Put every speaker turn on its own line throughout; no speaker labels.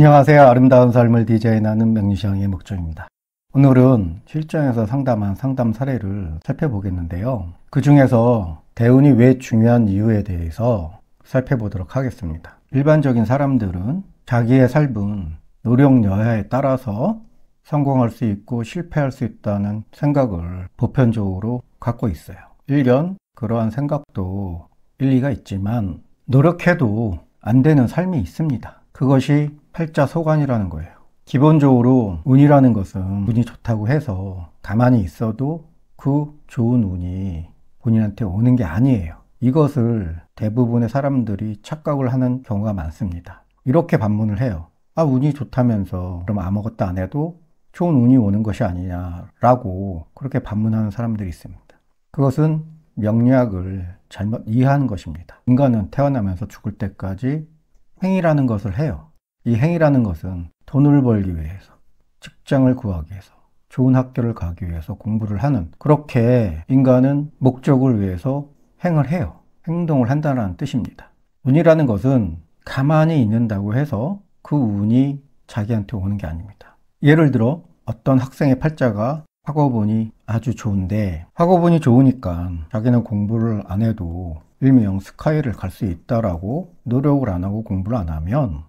안녕하세요. 아름다운 삶을 디자인하는 명리시앙의 목조입니다. 오늘은 실전에서 상담한 상담 사례를 살펴보겠는데요. 그 중에서 대운이 왜 중요한 이유에 대해서 살펴보도록 하겠습니다. 일반적인 사람들은 자기의 삶은 노력 여하에 따라서 성공할 수 있고 실패할 수 있다는 생각을 보편적으로 갖고 있어요. 일견 그러한 생각도 일리가 있지만 노력해도 안 되는 삶이 있습니다. 그것이 팔자소관이라는 거예요. 기본적으로 운이라는 것은 운이 좋다고 해서 가만히 있어도 그 좋은 운이 본인한테 오는 게 아니에요. 이것을 대부분의 사람들이 착각을 하는 경우가 많습니다. 이렇게 반문을 해요. 아, 운이 좋다면서 그럼 아무것도 안 해도 좋은 운이 오는 것이 아니냐라고 그렇게 반문하는 사람들이 있습니다. 그것은 명리학을 잘못 이해하는 것입니다. 인간은 태어나면서 죽을 때까지 행위라는 것을 해요. 이 행위라는 것은 돈을 벌기 위해서, 직장을 구하기 위해서, 좋은 학교를 가기 위해서 공부를 하는 그렇게 인간은 목적을 위해서 행을 해요. 행동을 한다는 뜻입니다. 운이라는 것은 가만히 있는다고 해서 그 운이 자기한테 오는 게 아닙니다. 예를 들어 어떤 학생의 팔자가 학업운이 아주 좋은데 학업운이 좋으니까 자기는 공부를 안 해도 일명 스카이를 갈 수 있다라고 노력을 안 하고 공부를 안 하면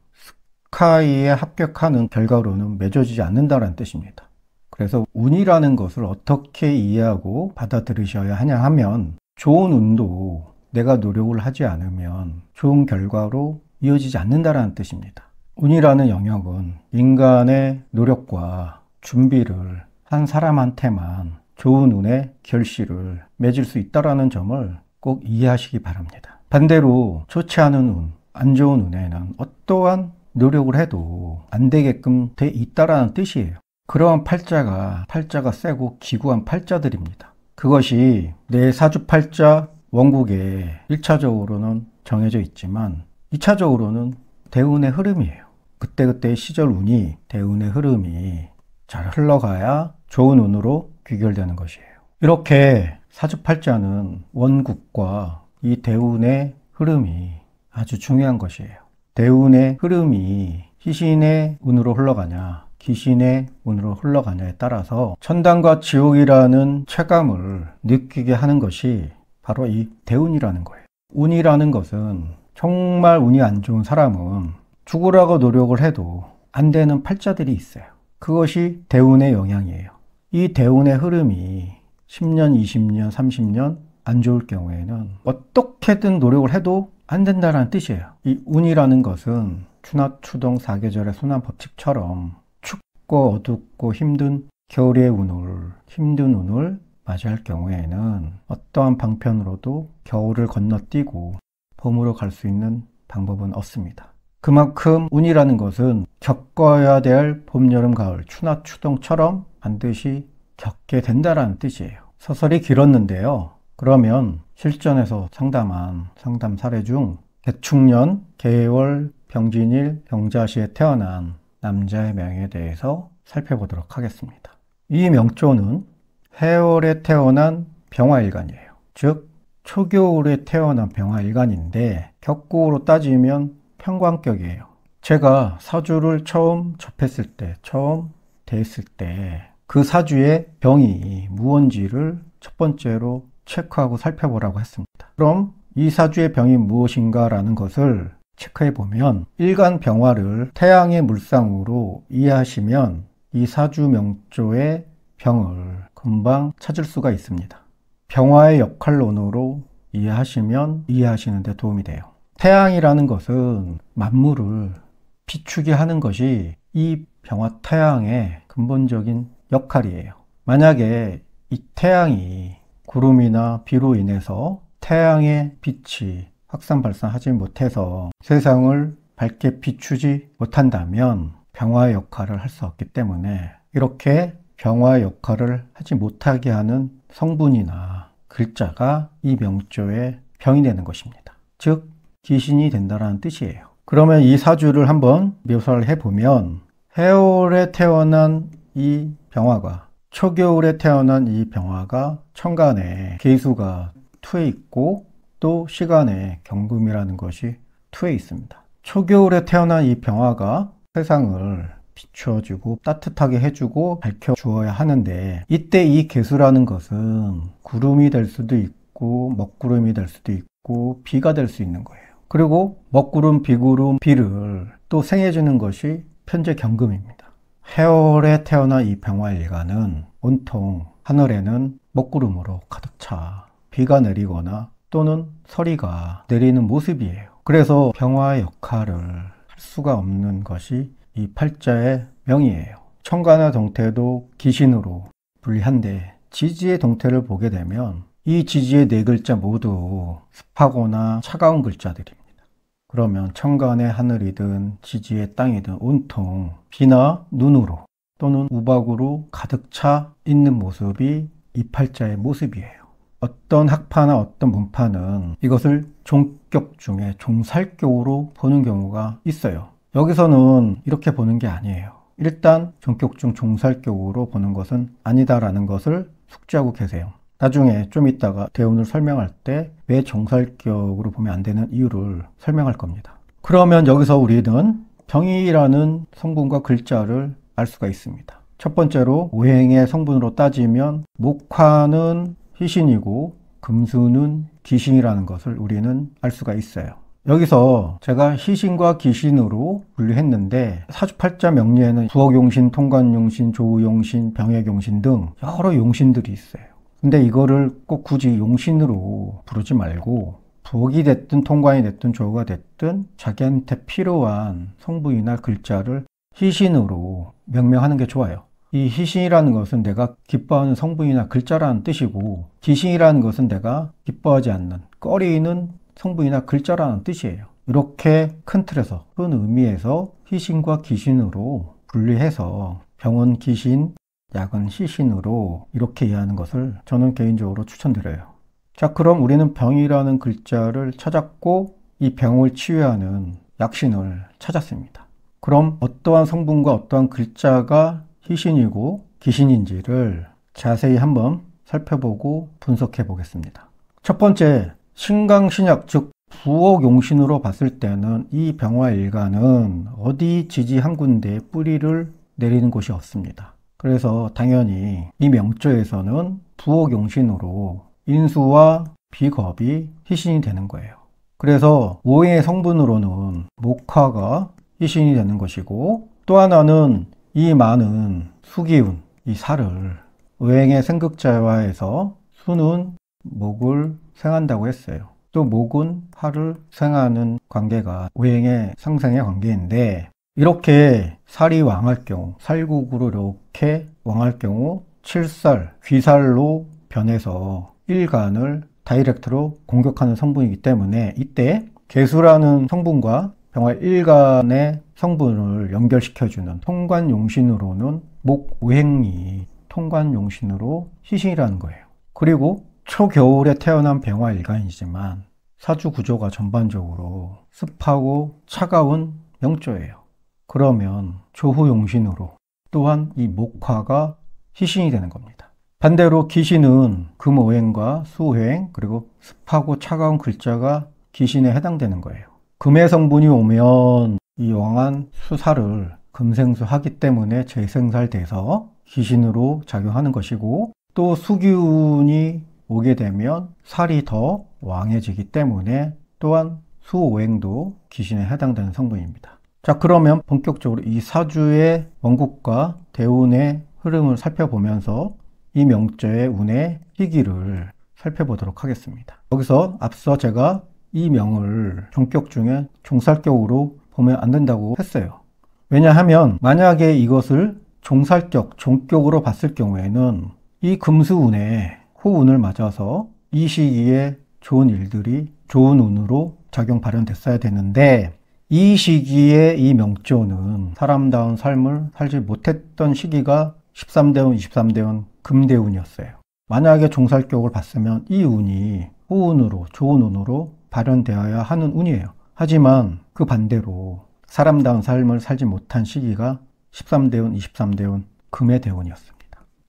스카이에 합격하는 결과로는 맺어지지 않는다라는 뜻입니다. 그래서 운이라는 것을 어떻게 이해하고 받아들이셔야 하냐 하면 좋은 운도 내가 노력을 하지 않으면 좋은 결과로 이어지지 않는다라는 뜻입니다. 운이라는 영역은 인간의 노력과 준비를 한 사람한테만 좋은 운의 결실을 맺을 수 있다라는 점을 꼭 이해하시기 바랍니다. 반대로 좋지 않은 운, 안 좋은 운에는 어떠한 노력을 해도 안 되게끔 돼 있다라는 뜻이에요. 그러한 팔자가 팔자가 세고 기구한 팔자들입니다. 그것이 내 사주팔자 원국에 1차적으로는 정해져 있지만 2차적으로는 대운의 흐름이에요. 그때그때 시절 운이 대운의 흐름이 잘 흘러가야 좋은 운으로 귀결되는 것이에요. 이렇게 사주팔자는 원국과 이 대운의 흐름이 아주 중요한 것이에요. 대운의 흐름이 시신의 운으로 흘러가냐, 귀신의 운으로 흘러가냐에 따라서 천당과 지옥이라는 체감을 느끼게 하는 것이 바로 이 대운이라는 거예요. 운이라는 것은 정말 운이 안 좋은 사람은 죽으라고 노력을 해도 안 되는 팔자들이 있어요. 그것이 대운의 영향이에요. 이 대운의 흐름이 10년, 20년, 30년 안 좋을 경우에는 어떻게든 노력을 해도 안된다는 뜻이에요. 이 운이라는 것은 추나 추동 사계절의 순환 법칙처럼 춥고 어둡고 힘든 겨울의 운을 힘든 운을 맞이할 경우에는 어떠한 방편으로도 겨울을 건너뛰고 봄으로 갈 수 있는 방법은 없습니다. 그만큼 운이라는 것은 겪어야 될 봄, 여름, 가을, 추나 추동처럼 반드시 겪게 된다라는 뜻이에요. 서설이 길었는데요. 그러면 실전에서 상담한 상담 사례 중 대충년, 개월, 병진일, 병자시에 태어난 남자의 명에 대해서 살펴보도록 하겠습니다. 이 명조는 해월에 태어난 병화일간이에요. 즉, 초겨울에 태어난 병화일간인데 격구로 따지면 평광격이에요. 제가 사주를 처음 접했을 때, 처음 대했을 때그 사주의 병이 무언지를 첫 번째로 체크하고 살펴보라고 했습니다. 그럼 이 사주의 병이 무엇인가 라는 것을 체크해 보면 일간 병화를 태양의 물상으로 이해하시면 이 사주 명조의 병을 금방 찾을 수가 있습니다. 병화의 역할론으로 이해하시면 이해하시는데 도움이 돼요. 태양이라는 것은 만물을 비추게 하는 것이 이 병화 태양의 근본적인 역할이에요. 만약에 이 태양이 구름이나 비로 인해서 태양의 빛이 확산 발산하지 못해서 세상을 밝게 비추지 못한다면 병화의 역할을 할 수 없기 때문에 이렇게 병화의 역할을 하지 못하게 하는 성분이나 글자가 이 명조의 병이 되는 것입니다. 즉 귀신이 된다는 뜻이에요. 그러면 이 사주를 한번 묘사를 해보면 해월에 태어난 이 병화가 초겨울에 태어난 이 병화가 천간에 개수가 투에 있고 또 시간에 경금이라는 것이 투에 있습니다. 초겨울에 태어난 이 병화가 세상을 비춰주고 따뜻하게 해주고 밝혀주어야 하는데 이때 이 개수라는 것은 구름이 될 수도 있고 먹구름이 될 수도 있고 비가 될 수 있는 거예요. 그리고 먹구름, 비구름, 비를 또 생해주는 것이 편재 경금입니다. 해월에 태어난 이 병화 일가는 온통 하늘에는 먹구름으로 가득 차 비가 내리거나 또는 서리가 내리는 모습이에요. 그래서 병화의 역할을 할 수가 없는 것이 이 팔자의 명이에요. 천간의 동태도 기신으로 불리한데 지지의 동태를 보게 되면 이 지지의 네 글자 모두 습하거나 차가운 글자들이 그러면 천간의 하늘이든 지지의 땅이든 온통 비나 눈으로 또는 우박으로 가득 차 있는 모습이 이팔자의 모습이에요. 어떤 학파나 어떤 문파는 이것을 종격 중에 종살격으로 보는 경우가 있어요. 여기서는 이렇게 보는 게 아니에요. 일단 종격 중종살격으로 보는 것은 아니다라는 것을 숙지하고 계세요. 나중에 좀 이따가 대운을 설명할 때 왜 정살격으로 보면 안 되는 이유를 설명할 겁니다. 그러면 여기서 우리는 병이라는 성분과 글자를 알 수가 있습니다. 첫 번째로 오행의 성분으로 따지면 목화는 희신이고 금수는 기신이라는 것을 우리는 알 수가 있어요. 여기서 제가 희신과 기신으로 분류했는데 사주팔자 명리에는 부엌용신, 통관용신, 조우용신, 병액용신 등 여러 용신들이 있어요. 근데 이거를 꼭 굳이 용신으로 부르지 말고 부엌이 됐든 통관이 됐든 조가 됐든 자기한테 필요한 성분이나 글자를 희신으로 명명하는 게 좋아요. 이 희신이라는 것은 내가 기뻐하는 성분이나 글자라는 뜻이고 기신이라는 것은 내가 기뻐하지 않는 꺼리는 성분이나 글자라는 뜻이에요. 이렇게 큰 틀에서 큰 의미에서 희신과 기신으로 분리해서 병원 기신, 약은 시신으로 이렇게 이해하는 것을 저는 개인적으로 추천드려요. 자, 그럼 우리는 병이라는 글자를 찾았고 이 병을 치유하는 약신을 찾았습니다. 그럼 어떠한 성분과 어떠한 글자가 희신이고 귀신인지를 자세히 한번 살펴보고 분석해 보겠습니다. 첫 번째, 신강신약, 즉, 부엌용신으로 봤을 때는 이 병화 일가는 어디 지지 한 군데에 뿌리를 내리는 곳이 없습니다. 그래서 당연히 이 명조에서는 부호경신으로 인수와 비겁이 희신이 되는 거예요. 그래서 오해의 성분으로는 목화가 희신이 되는 것이고 또 하나는 이 많은 수기운, 이 살을 외행의 생극자화에서 수는 목을 생한다고 했어요. 또 목은 화를 생하는 관계가 오행의 상생의 관계인데 이렇게 살이 왕할 경우, 살국으로 이렇게 왕할 경우 칠살, 귀살로 변해서 일간을 다이렉트로 공격하는 성분이기 때문에 이때 개수라는 성분과 병화 일간의 성분을 연결시켜주는 통관용신으로는 목우행이 통관용신으로 시신이라는 거예요. 그리고 초겨울에 태어난 병화 일간이지만 사주 구조가 전반적으로 습하고 차가운 명조예요. 그러면 조후용신으로 또한 이 목화가 희신이 되는 겁니다. 반대로 기신은 금오행과 수행 그리고 습하고 차가운 글자가 기신에 해당되는 거예요. 금의 성분이 오면 이 왕한 수사를 금생수하기 때문에 재생살돼서 기신으로 작용하는 것이고 또 수기운이 오게 되면 살이 더 왕해지기 때문에 또한 수오행도 기신에 해당되는 성분입니다. 자 그러면 본격적으로 이 사주의 원국과 대운의 흐름을 살펴보면서 이 명제의 운의 시기를 살펴보도록 하겠습니다. 여기서 앞서 제가 이 명을 종격 중에 종살격으로 보면 안 된다고 했어요. 왜냐하면 만약에 이것을 종살격, 종격으로 봤을 경우에는 이 금수운에 호운을 맞아서 이 시기에 좋은 일들이 좋은 운으로 작용 발현됐어야 되는데 이 시기에 이 명조는 사람다운 삶을 살지 못했던 시기가 13대운, 23대운, 금대운이었어요. 만약에 종살격을 봤으면 이 운이 호운으로, 좋은 운으로 발현되어야 하는 운이에요. 하지만 그 반대로 사람다운 삶을 살지 못한 시기가 13대운, 23대운, 금의 대운이었습니다.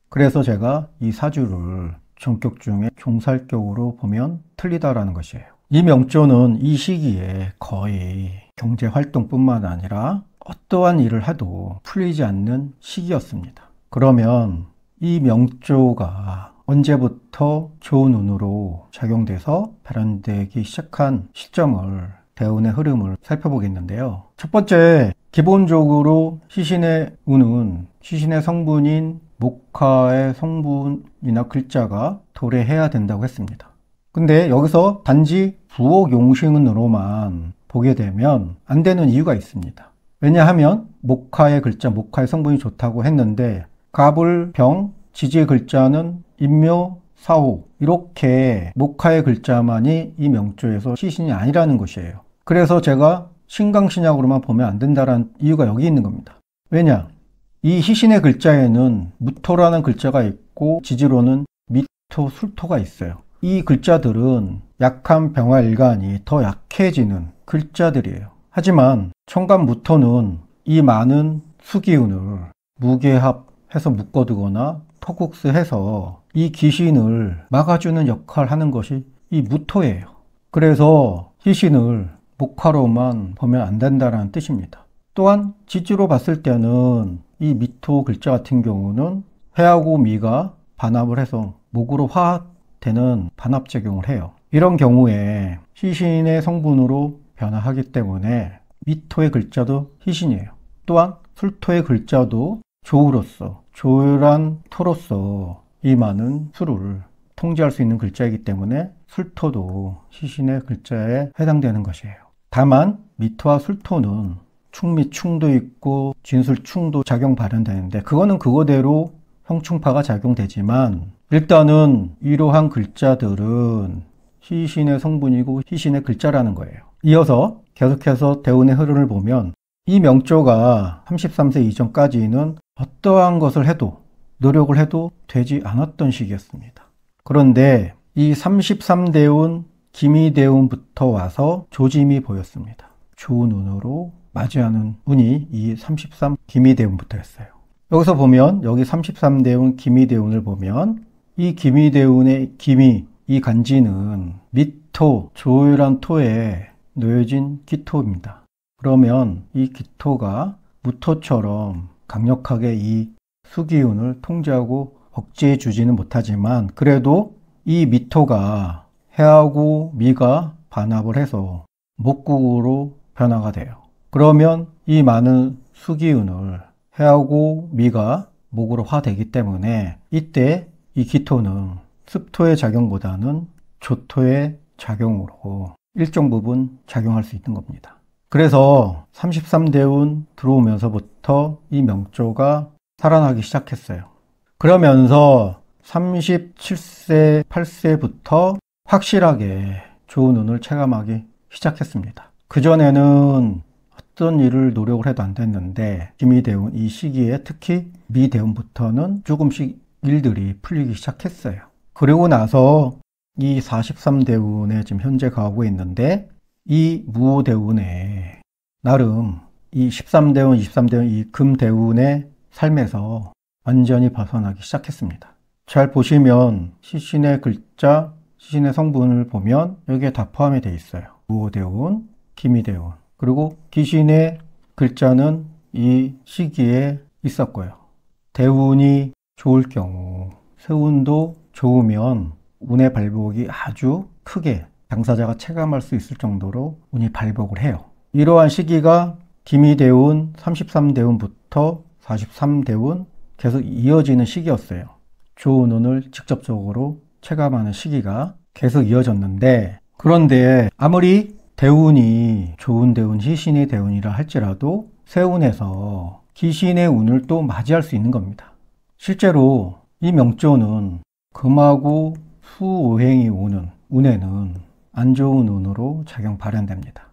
그래서 제가 이 사주를 종격 중에 종살격으로 보면 틀리다라는 것이에요. 이 명조는 이 시기에 거의 경제 활동뿐만 아니라 어떠한 일을 해도 풀리지 않는 시기였습니다. 그러면 이 명조가 언제부터 좋은 운으로 작용돼서 발현되기 시작한 시점을 대운의 흐름을 살펴보겠는데요. 첫 번째, 기본적으로 시신의 운은 시신의 성분인 목화의 성분이나 글자가 도래해야 된다고 했습니다. 근데 여기서 단지 부엌 용신으로만 보게 되면 안 되는 이유가 있습니다. 왜냐하면 목화의 글자, 목화의 성분이 좋다고 했는데 갑을 병, 지지의 글자는 인묘, 사호 이렇게 목화의 글자만이 이 명조에서 시신이 아니라는 것이에요. 그래서 제가 신강신약으로만 보면 안 된다는 이유가 여기 있는 겁니다. 왜냐? 이 희신의 글자에는 무토라는 글자가 있고 지지로는 미토, 술토가 있어요. 이 글자들은 약한 병화 일간이 더 약해지는 글자들이에요. 하지만 청간무토는 이 많은 수기운을 무계합해서 묶어두거나 토국스해서 이 귀신을 막아주는 역할을 하는 것이 이 무토예요. 그래서 희신을 목화로만 보면 안 된다는 뜻입니다. 또한 지지로 봤을 때는 이 미토 글자 같은 경우는 해하고 미가 반합을 해서 목으로 화 때는 반합 작용을 해요. 이런 경우에 시신의 성분으로 변화하기 때문에 미토의 글자도 희신이에요. 또한 술토의 글자도 조우로서 조율한 토로서 이 많은 술을 통제할 수 있는 글자이기 때문에 술토도 희신의 글자에 해당되는 것이에요. 다만 미토와 술토는 충미충도 있고 진술충도 작용 발현되는데 그거는 그거대로 성충파가 작용되지만 일단은 이러한 글자들은 시신의 성분이고 시신의 글자라는 거예요. 이어서 계속해서 대운의 흐름을 보면 이 명조가 33세 이전까지는 어떠한 것을 해도 노력을 해도 되지 않았던 시기였습니다. 그런데 이 33대운 기미대운부터 와서 조짐이 보였습니다. 좋은 운으로 맞이하는 운이 이 33 기미대운부터였어요. 여기서 보면 여기 33대운 기미대운을 보면 이 기미대운의 기미, 이 간지는 미토, 조율한 토에 놓여진 기토입니다. 그러면 이 기토가 무토처럼 강력하게 이 수기운을 통제하고 억제해 주지는 못하지만 그래도 이 미토가 해하고 미가 반합을 해서 목국으로 변화가 돼요. 그러면 이 많은 수기운을 해하고 미가 목으로 화되기 때문에 이때 이 기토는 습토의 작용보다는 조토의 작용으로 일정 부분 작용할 수 있는 겁니다. 그래서 33대운 들어오면서부터 이 명조가 살아나기 시작했어요. 그러면서 37세, 8세부터 확실하게 좋은 운을 체감하기 시작했습니다. 그전에는 어떤 일을 노력을 해도 안 됐는데 김이 대운 이 시기에 특히 미 대운부터는 조금씩 일들이 풀리기 시작했어요. 그리고 나서 이 43대운에 지금 현재 가고 있는데 이 무대운에 나름 이 13대운, 23대운, 이 금대운의 삶에서 완전히 벗어나기 시작했습니다. 잘 보시면 시신의 글자, 시신의 성분을 보면 여기에 다 포함이 되어 있어요. 무호대운, 기미대운, 그리고 귀신의 글자는 이 시기에 있었고요. 대운이 좋을 경우 세운도 좋으면 운의 발복이 아주 크게 당사자가 체감할 수 있을 정도로 운이 발복을 해요. 이러한 시기가 기미대운, 33대운부터 43대운 계속 이어지는 시기였어요. 좋은 운을 직접적으로 체감하는 시기가 계속 이어졌는데 그런데 아무리 대운이 좋은 대운, 희신의 대운이라 할지라도 세운에서 기신의 운을 또 맞이할 수 있는 겁니다. 실제로 이 명조는 금하고 수오행이 오는 운에는 안 좋은 운으로 작용 발현됩니다.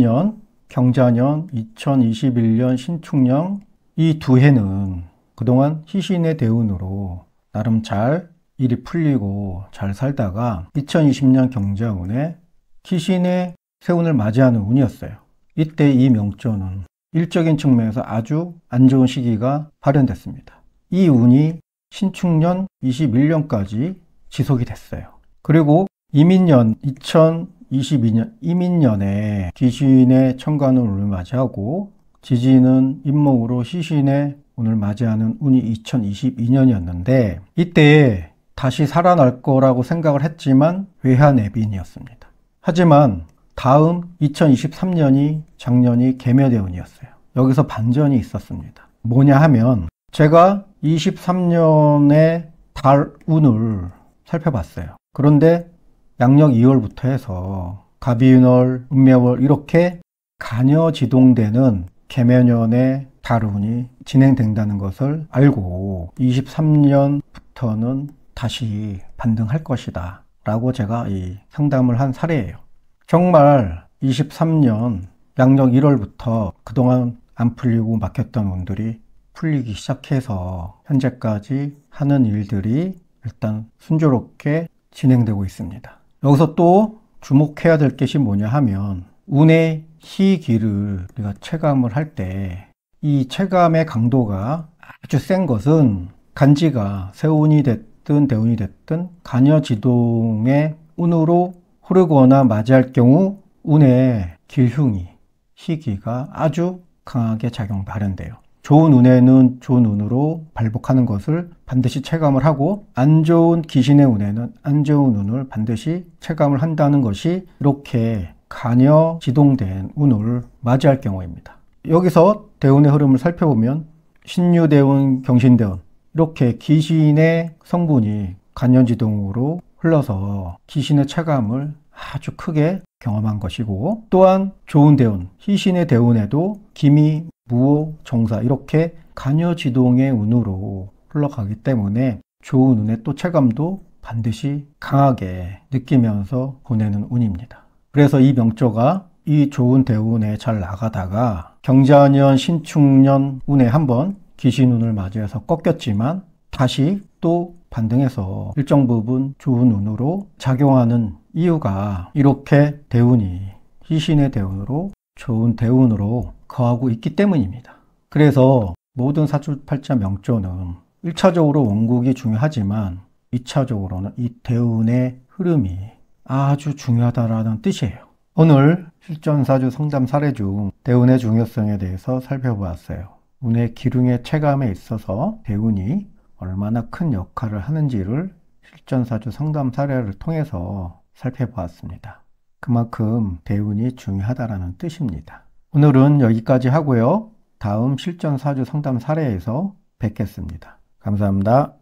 2020년 경자년, 2021년 신축년 이 두 해는 그동안 시신의 대운으로 나름 잘 일이 풀리고 잘 살다가 2020년 경자운에 시신의 세운을 맞이하는 운이었어요. 이때 이 명조는 일적인 측면에서 아주 안 좋은 시기가 발현됐습니다. 이 운이 신축년 21년까지 지속이 됐어요. 그리고 이민년 2022년 이민년에 귀신의 천간을 오늘 맞이하고 지진은 임목으로 시신의 오늘 맞이하는 운이 2022년이었는데 이때 다시 살아날 거라고 생각을 했지만 외환 내빈이었습니다. 하지만 다음 2023년이 작년이 개묘대운이었어요. 여기서 반전이 있었습니다. 뭐냐 하면 제가 23년의 달 운을 살펴봤어요. 그런데 양력 2월부터 해서 가비운월, 음매월 이렇게 가녀지동되는 개면연의 다운이 진행된다는 것을 알고 23년부터는 다시 반등할 것이다 라고 제가 이 상담을 한 사례예요. 정말 23년 양력 1월부터 그동안 안 풀리고 막혔던 운들이 풀리기 시작해서 현재까지 하는 일들이 일단 순조롭게 진행되고 있습니다. 여기서 또 주목해야 될 것이 뭐냐 하면 운의 희기를 우리가 체감을 할 때 이 체감의 강도가 아주 센 것은 간지가 세운이 됐든 대운이 됐든 간여 지동의 운으로 흐르거나 맞이할 경우 운의 길흉이, 희기가 아주 강하게 작용 발현데요 좋은 운에는 좋은 운으로 발복하는 것을 반드시 체감을 하고 안 좋은 귀신의 운에는 안 좋은 운을 반드시 체감을 한다는 것이 이렇게 간여 지동된 운을 맞이할 경우입니다. 여기서 대운의 흐름을 살펴보면 신유대운, 경신대운 이렇게 귀신의 성분이 간연지동으로 흘러서 귀신의 체감을 아주 크게 경험한 것이고 또한 좋은 대운, 희신의 대운에도 기미, 무호, 정사 이렇게 간여지동의 운으로 흘러가기 때문에 좋은 운의 또 체감도 반드시 강하게 느끼면서 보내는 운입니다. 그래서 이 명조가 이 좋은 대운에 잘 나가다가 경자년, 신축년 운에 한번 귀신운을 맞이해서 꺾였지만 다시 또 반등해서 일정 부분 좋은 운으로 작용하는 이유가 이렇게 대운이 희신의 대운으로 좋은 대운으로 거하고 있기 때문입니다. 그래서 모든 사주팔자 명조는 1차적으로 원국이 중요하지만 2차적으로는 이 대운의 흐름이 아주 중요하다라는 뜻이에요. 오늘 실전사주 상담 사례 중 대운의 중요성에 대해서 살펴보았어요. 운의 기륭의 체감에 있어서 대운이 얼마나 큰 역할을 하는지를 실전사주 상담 사례를 통해서 살펴보았습니다. 그만큼 대운이 중요하다라는 뜻입니다. 오늘은 여기까지 하고요. 다음 실전사주 상담 사례에서 뵙겠습니다. 감사합니다.